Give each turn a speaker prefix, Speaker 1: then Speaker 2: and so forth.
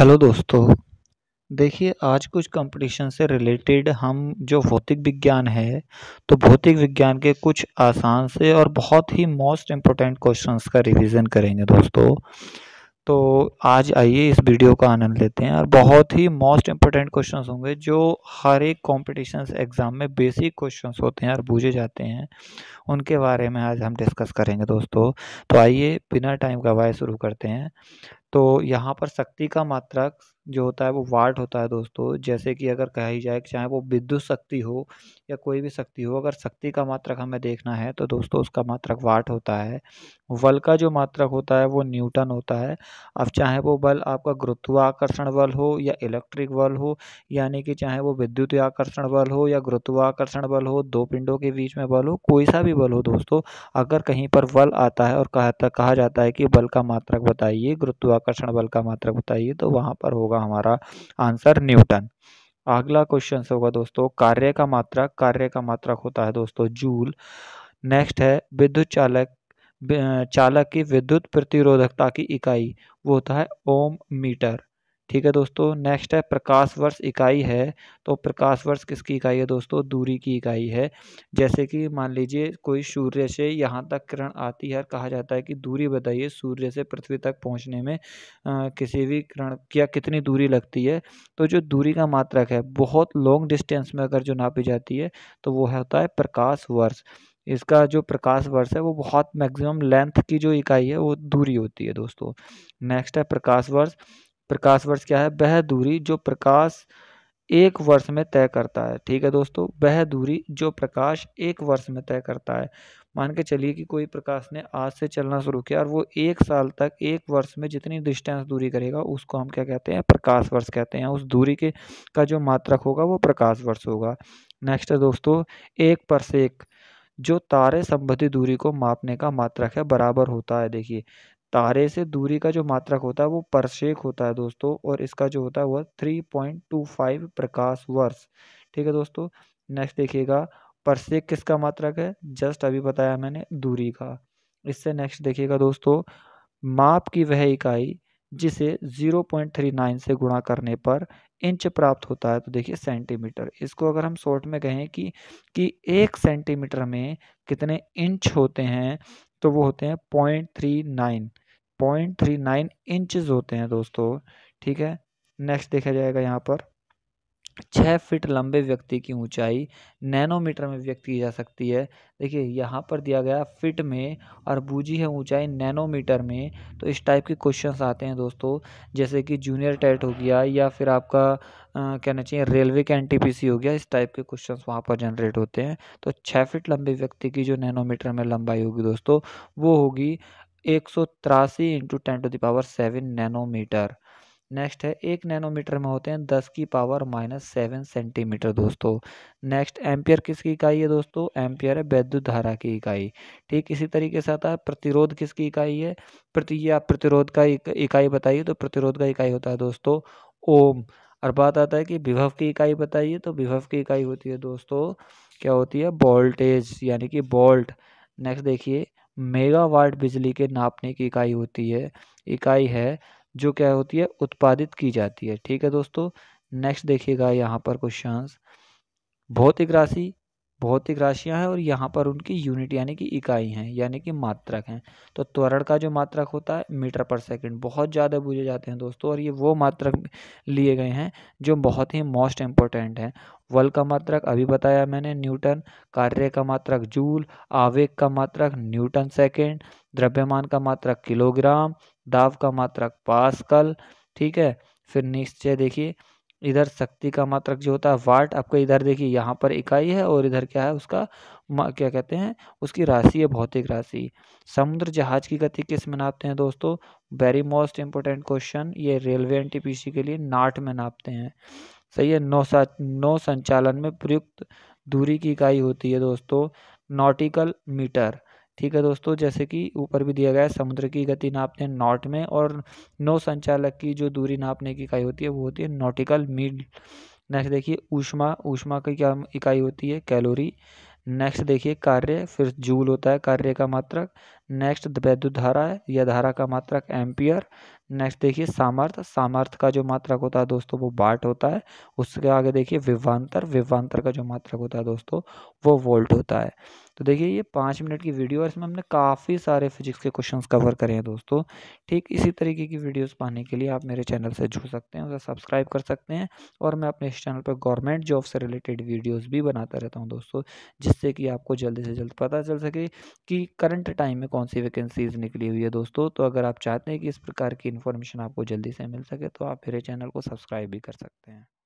Speaker 1: hello दोस्तों देखिए आज कुछ कंपटीशन से रिलेटेड हम जो भौतिक विज्ञान है तो भौतिक विज्ञान के कुछ आसान से और बहुत ही मोस्ट इम्पोर्टेंट क्वेश्चंस का रिवीजन करेंगे दोस्तों तो आज आइए इस वीडियो का आनंद लेते हैं और बहुत ही मोस्ट इम्पोर्टेंट क्वेश्चंस होंगे जो हर एक कॉम्पिटिशन एग्ज़ाम में बेसिक क्वेश्चन होते हैं और बूझे जाते हैं उनके बारे में आज हम डिस्कस करेंगे दोस्तों तो आइए बिना टाइम का वाय शुरू करते हैं तो यहाँ पर शक्ति का मात्रा जो होता है वो वाट होता है दोस्तों जैसे कि अगर कही जाए कि चाहे वो विद्युत शक्ति हो या कोई भी शक्ति हो अगर शक्ति का मात्रक हमें देखना है तो दोस्तों उसका मात्रक वाट होता है बल का जो मात्रक होता है वो न्यूटन होता है अब चाहे वो बल आपका गुरुत्वाकर्षण बल हो या इलेक्ट्रिक बल हो यानी कि चाहे वो विद्युत आकर्षण बल हो या गुरुत्वाकर्षण बल हो दो पिंडों के बीच में बल हो कोई सा भी बल हो दोस्तों अगर कहीं पर बल आता है और कहा कहा जाता है कि बल का मात्रक बताइए गुरुत्वाकर्षण गुरुत्वाकर्षण बल का मात्रक बताइए तो वहां पर होगा हमारा आंसर न्यूटन अगला क्वेश्चन होगा दोस्तों कार्य का मात्रक कार्य का मात्रक होता है दोस्तों जूल नेक्स्ट है विद्युत चालक चालक की विद्युत प्रतिरोधकता की इकाई वो होता है ओम मीटर ठीक है दोस्तों नेक्स्ट है प्रकाश वर्ष इकाई है तो प्रकाश वर्ष किसकी इकाई है दोस्तों दूरी की इकाई है जैसे कि मान लीजिए कोई सूर्य से यहाँ तक किरण आती है और कहा जाता है कि दूरी बताइए सूर्य से पृथ्वी तक पहुँचने में आ, किसी भी किरण या कितनी दूरी लगती है तो जो दूरी का मात्रक है बहुत लॉन्ग डिस्टेंस में अगर जो नापी जाती है तो वो होता है प्रकाश वर्ष इसका जो प्रकाश वर्ष है वो बहुत मैक्सिमम लेंथ की जो इकाई है वो दूरी होती है दोस्तों नेक्स्ट है प्रकाश वर्ष प्रकाश वर्ष क्या है वह दूरी जो प्रकाश एक वर्ष में तय करता है ठीक है दोस्तों वह दूरी जो प्रकाश एक वर्ष में तय करता है मान के चलिए कि कोई प्रकाश ने आज से चलना शुरू किया और वो एक साल तक एक वर्ष में जितनी डिस्टेंस दूरी करेगा उसको हम क्या कहते हैं प्रकाश वर्ष कहते हैं उस दूरी के का जो मात्रक होगा वो प्रकाश वर्ष होगा नेक्स्ट है दोस्तों एक पर से एक जो तारे संबंधी दूरी को मापने का मात्रक है बराबर होता है देखिए तारे से दूरी का जो मात्रक होता है वो परसेक होता है दोस्तों और इसका जो होता है वह थ्री पॉइंट टू फाइव प्रकाश वर्ष ठीक है दोस्तों नेक्स्ट देखिएगा परसेक किसका मात्रक है जस्ट अभी बताया मैंने दूरी का इससे नेक्स्ट देखिएगा दोस्तों माप की वह इकाई जिसे ज़ीरो पॉइंट थ्री नाइन से गुणा करने पर इंच प्राप्त होता है तो देखिए सेंटीमीटर इसको अगर हम शॉर्ट में कहें कि कि एक सेंटीमीटर में कितने इंच होते हैं तो वो होते हैं point three nine point three nine inches होते हैं दोस्तों ठीक है नेक्स्ट देखा जाएगा यहाँ पर छः फीट लंबे व्यक्ति की ऊंचाई नैनोमीटर में व्यक्त की जा सकती है देखिए यहाँ पर दिया गया फिट में और बूझी है ऊंचाई नैनोमीटर में तो इस टाइप के क्वेश्चंस आते हैं दोस्तों जैसे कि जूनियर टेट हो गया या फिर आपका कहना चाहिए रेलवे के एन हो गया इस टाइप के क्वेश्चंस वहाँ पर जनरेट होते हैं तो छः फिट लंबे व्यक्ति की जो नैनोमीटर में लंबाई होगी दोस्तों वो होगी एक सौ तिरासी into ten to the power seven nanometre next है एक नैनोमीटर में होते हैं दस की पावर माइनस सेवन सेंटीमीटर दोस्तों नेक्स्ट एम्पियर किसकी इकाई है दोस्तों एम्पियर है वैद्युत धारा की इकाई ठीक इसी तरीके से आता है प्रतिरोध किसकी इकाई है प्रति या प्रतिरोध का इकाई बताइए तो प्रतिरोध का इकाई होता है दोस्तों ओम और बात आता है कि विभव की इकाई बताइए तो विभव की इकाई होती है दोस्तों क्या होती है वोल्टेज यानी कि वोल्ट नेक्स्ट देखिए मेगावाट बिजली के नापने की इकाई होती है इकाई है जो क्या होती है उत्पादित की जाती है ठीक है दोस्तों नेक्स्ट देखिएगा यहाँ पर क्वेश्चंस भौतिक राशि भौतिक राशियां हैं और यहाँ पर उनकी यूनिट यानी कि इकाई हैं यानी कि मात्रक हैं तो त्वरण का जो मात्रक होता है मीटर पर सेकंड बहुत ज़्यादा पूछे जाते हैं दोस्तों और ये वो मात्रक लिए गए हैं जो बहुत ही मोस्ट इम्पोर्टेंट हैं वल का मात्रक अभी बताया मैंने न्यूटन कार्य का मात्रक जूल आवेग का मात्रक न्यूटन सेकेंड द्रव्यमान का मात्रक किलोग्राम दाव का मात्रक पास्कल ठीक है फिर निश्चय देखिए इधर शक्ति का मात्रक जो होता है वाट आपको इधर देखिए यहाँ पर इकाई है और इधर क्या है उसका क्या कहते हैं उसकी राशि है भौतिक राशि समुद्र जहाज की गति किस में नापते हैं दोस्तों वेरी मोस्ट इंपॉर्टेंट क्वेश्चन ये रेलवे एन के लिए नाट में नापते हैं सही है नौ सा नौ संचालन में प्रयुक्त दूरी की इकाई होती है दोस्तों नॉटिकल मीटर ठीक है दोस्तों जैसे कि ऊपर भी दिया गया है समुद्र की गति नापते हैं नॉट में और नौ संचालक की जो दूरी नापने की इकाई होती है वो होती है नॉटिकल मील नेक्स्ट देखिए ऊष्मा ऊष्मा की क्या इकाई होती है कैलोरी नेक्स्ट देखिए कार्य फिर जूल होता है कार्य का मात्रक नेक्स्ट वैद्युत धारा है या धारा का मात्रक एम्पियर नेक्स्ट देखिए सामर्थ सामर्थ का जो मात्रक होता है दोस्तों वो बाट होता है उसके आगे देखिए विवान्तर विवान्तर का जो मात्रक होता है दोस्तों वो वोल्ट होता है तो देखिए ये पाँच मिनट की वीडियो और इसमें हमने काफ़ी सारे फिजिक्स के क्वेश्चन कवर करे हैं दोस्तों ठीक इसी तरीके की वीडियोस पाने के लिए आप मेरे चैनल से जुड़ सकते हैं उसे सब्सक्राइब कर सकते हैं और मैं अपने इस चैनल पर गवर्नमेंट जॉब से रिलेटेड वीडियोज़ भी बनाता रहता हूँ दोस्तों जिससे कि आपको जल्दी से जल्द पता चल सके कि करंट टाइम में कौन सी वैकेंसीज़ निकली हुई है दोस्तों तो अगर आप चाहते हैं कि इस प्रकार की इन्फॉर्मेशन आपको जल्दी से मिल सके तो आप मेरे चैनल को सब्सक्राइब भी कर सकते हैं